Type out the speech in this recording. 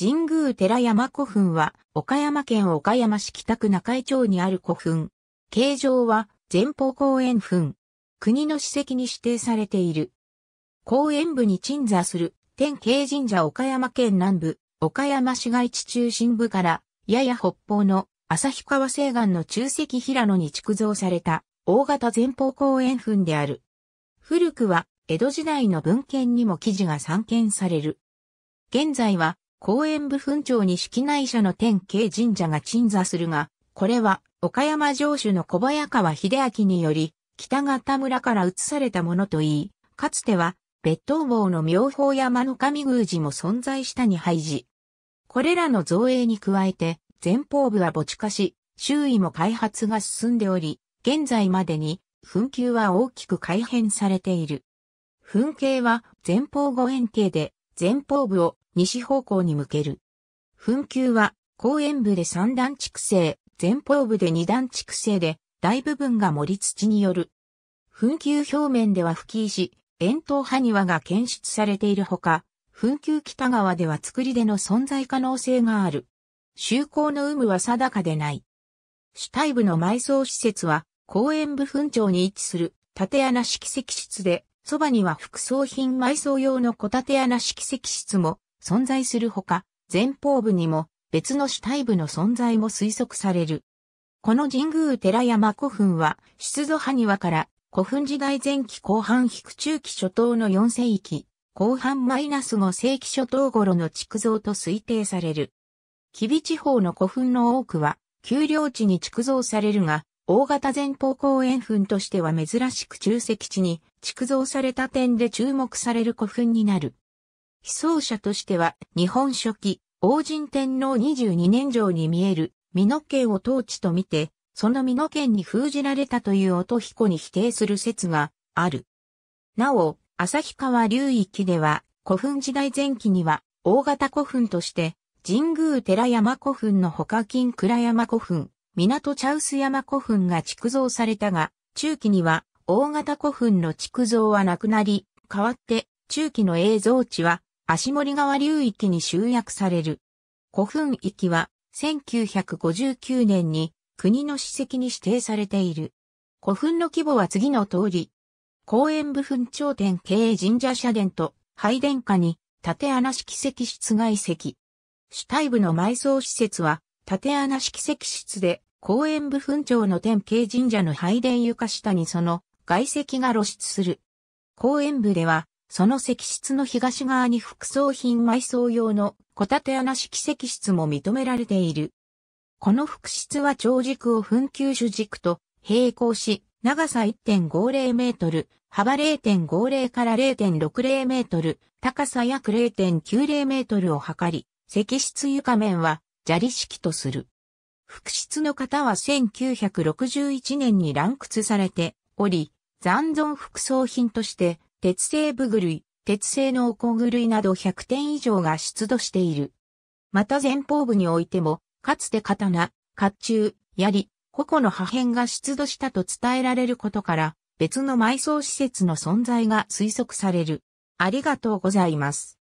神宮寺山古墳は、岡山県岡山市北区中井町にある古墳。形状は、前方後円墳。国の史跡に指定されている。公園部に鎮座する、天慶神社岡山県南部、岡山市街地中心部から、やや北方の旭川西岸の中石平野に築造された、大型前方後円墳である。古くは、江戸時代の文献にも記事が散見される。現在は、公園部墳町に式内社の天慶神社が鎮座するが、これは岡山城主の小早川秀明により、北方村から移されたものといい、かつては、別当坊の妙法山の神宮寺も存在したに配寺。これらの造営に加えて、前方部は墓地化し、周囲も開発が進んでおり、現在までに、墳丘は大きく改変されている。墳形は前方後円形で、前方部を西方向に向ける。墳丘は、公園部で三段築成、前方部で二段築成で、大部分が盛り土による。墳丘表面では吹石、円筒埴輪が検出されているほか、墳丘北側では作りでの存在可能性がある。就航の有無は定かでない。主体部の埋葬施設は、公園部墳町に位置する、縦穴式石室で、そばには副葬品埋葬用の小縦穴式石室も存在するほか、前方部にも別の主体部の存在も推測される。この神宮寺山古墳は、出土派庭から古墳時代前期後半く中期初頭の4世紀、後半マイナス5世紀初頭頃の築造と推定される。吉備地方の古墳の多くは、丘陵地に築造されるが、大型前方後円墳としては珍しく中石地に築造された点で注目される古墳になる。被葬者としては、日本初期、王神天皇22年上に見える、美濃県を統治と見て、その美濃県に封じられたという音彦に否定する説がある。なお、旭川流域では、古墳時代前期には、大型古墳として、神宮寺山古墳の他金倉山古墳、港茶臼山古墳が築造されたが、中期には大型古墳の築造はなくなり、代わって中期の映像地は足森川流域に集約される。古墳域は1959年に国の史跡に指定されている。古墳の規模は次の通り。公園部墳頂点経営神社社殿と拝殿下に縦穴式石室外石。主体部の埋葬施設は縦穴式石室で公園部墳頂の天慶神社の拝殿床下にその外石が露出する。公園部ではその石室の東側に副葬品埋葬用の小建穴式石室も認められている。この副室は長軸を墳丘主軸と並行し、長さ1.50メートル、幅0.50から0.60メートル、高さ約0.90メートルを測り、石室床面は砂利式とする。副室の方は1961年に乱屈されており、残存副葬品として鉄製部類、鉄製のおこぐ類など100点以上が出土している。また前方部においても、かつて刀、甲冑、槍、個々の破片が出土したと伝えられることから、別の埋葬施設の存在が推測される。ありがとうございます。